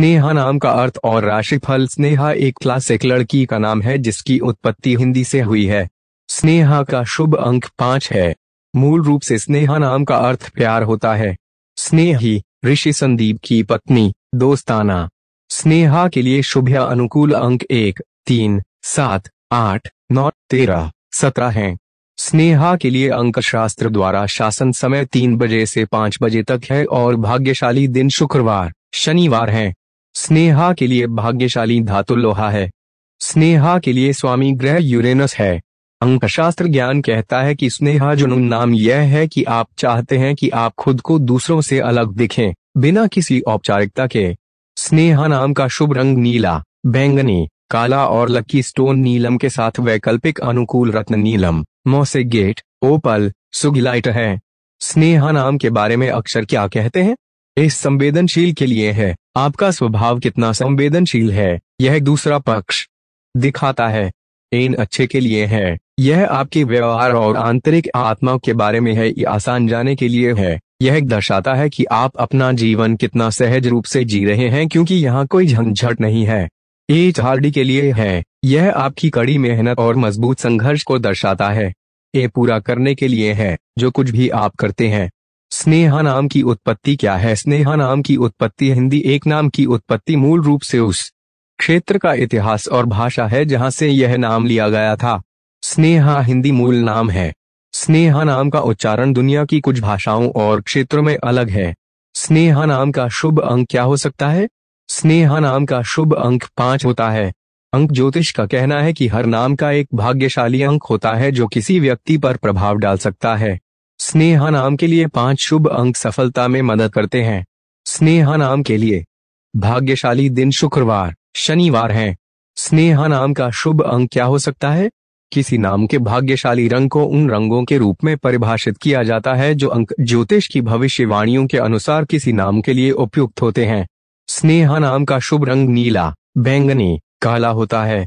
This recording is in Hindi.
स्नेहा नाम का अर्थ और राशिफल स्नेहा एक क्लासिक लड़की का नाम है जिसकी उत्पत्ति हिंदी से हुई है स्नेहा का शुभ अंक पांच है मूल रूप से स्नेहा नाम का अर्थ प्यार होता है स्नेही ऋषि संदीप की पत्नी दोस्ताना स्नेहा के लिए शुभ या अनुकूल अंक एक तीन सात आठ नौ तेरह सत्रह है स्नेहा के लिए अंक शास्त्र द्वारा शासन समय तीन बजे से पांच बजे तक है और भाग्यशाली दिन शुक्रवार शनिवार है स्नेहा के लिए भाग्यशाली धातु लोहा है स्नेहा के लिए स्वामी ग्रह यूरेनस है अंकशास्त्र ज्ञान कहता है कि स्नेहा जुनून नाम यह है कि आप चाहते हैं कि आप खुद को दूसरों से अलग दिखें बिना किसी औपचारिकता के स्नेहा नाम का शुभ रंग नीला बैंगनी काला और लकी स्टोन नीलम के साथ वैकल्पिक अनुकूल रत्न नीलम मोसे गेट ओपल सुगिलाइट है स्नेहा नाम के बारे में अक्सर क्या कहते हैं इस संवेदनशील के लिए है आपका स्वभाव कितना संवेदनशील है यह दूसरा पक्ष दिखाता है एन अच्छे के लिए है यह आपके व्यवहार और आंतरिक आत्मा के बारे में है आसान जाने के लिए है यह दर्शाता है कि आप अपना जीवन कितना सहज रूप से जी रहे हैं क्योंकि यहाँ कोई झंझट नहीं है एच के लिए है यह आपकी कड़ी मेहनत और मजबूत संघर्ष को दर्शाता है ये पूरा करने के लिए है जो कुछ भी आप करते हैं स्नेहा नाम की उत्पत्ति क्या है स्नेहा नाम की उत्पत्ति हिंदी एक नाम की उत्पत्ति मूल रूप से उस क्षेत्र का इतिहास और भाषा है जहां से यह नाम लिया गया था स्नेहा हिंदी मूल नाम है स्नेहा नाम का उच्चारण दुनिया की कुछ भाषाओं और क्षेत्रों में अलग है स्नेहा नाम का शुभ अंक क्या हो सकता है स्नेहा नाम का शुभ अंक पांच होता है अंक ज्योतिष का कहना है कि हर नाम का एक भाग्यशाली अंक होता है जो किसी व्यक्ति पर प्रभाव डाल सकता है स्नेहा नाम के लिए पांच शुभ अंक सफलता में मदद करते हैं स्नेहा नाम के लिए भाग्यशाली दिन शुक्रवार शनिवार है स्नेहा नाम का शुभ अंक क्या हो सकता है किसी नाम के भाग्यशाली रंग को उन रंगों के रूप में परिभाषित किया जाता है जो अंक ज्योतिष की भविष्यवाणियों के अनुसार किसी नाम के लिए उपयुक्त होते हैं स्नेहा नाम का शुभ रंग नीला बैंगनी काला होता है